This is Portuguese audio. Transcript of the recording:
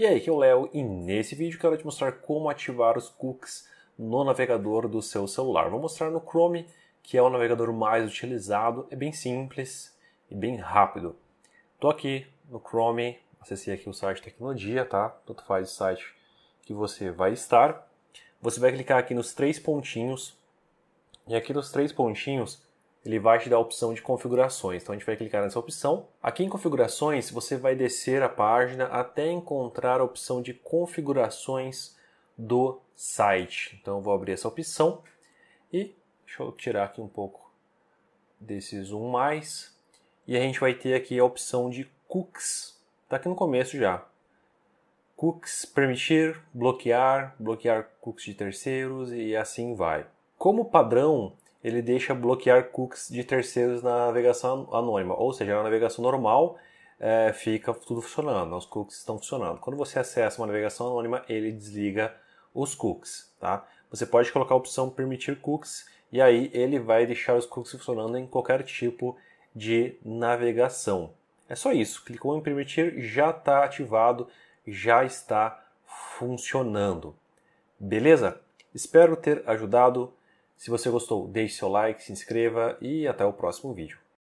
E aí, que é o Léo e nesse vídeo quero te mostrar como ativar os cookies no navegador do seu celular. Vou mostrar no Chrome, que é o navegador mais utilizado, é bem simples e bem rápido. Estou aqui no Chrome, acessei aqui o site Tecnologia, tá? Tanto faz o site que você vai estar. Você vai clicar aqui nos três pontinhos e aqui nos três pontinhos ele vai te dar a opção de configurações. Então a gente vai clicar nessa opção. Aqui em configurações, você vai descer a página até encontrar a opção de configurações do site. Então eu vou abrir essa opção e deixa eu tirar aqui um pouco desse zoom mais. E a gente vai ter aqui a opção de cookies. Está aqui no começo já. Cookies, permitir, bloquear, bloquear cookies de terceiros e assim vai. Como padrão, ele deixa bloquear cookies de terceiros na navegação anônima, ou seja, na é navegação normal é, fica tudo funcionando, os cookies estão funcionando. Quando você acessa uma navegação anônima, ele desliga os cookies, tá? Você pode colocar a opção permitir cookies e aí ele vai deixar os cookies funcionando em qualquer tipo de navegação. É só isso, clicou em permitir, já está ativado, já está funcionando. Beleza? Espero ter ajudado. Se você gostou, deixe seu like, se inscreva e até o próximo vídeo.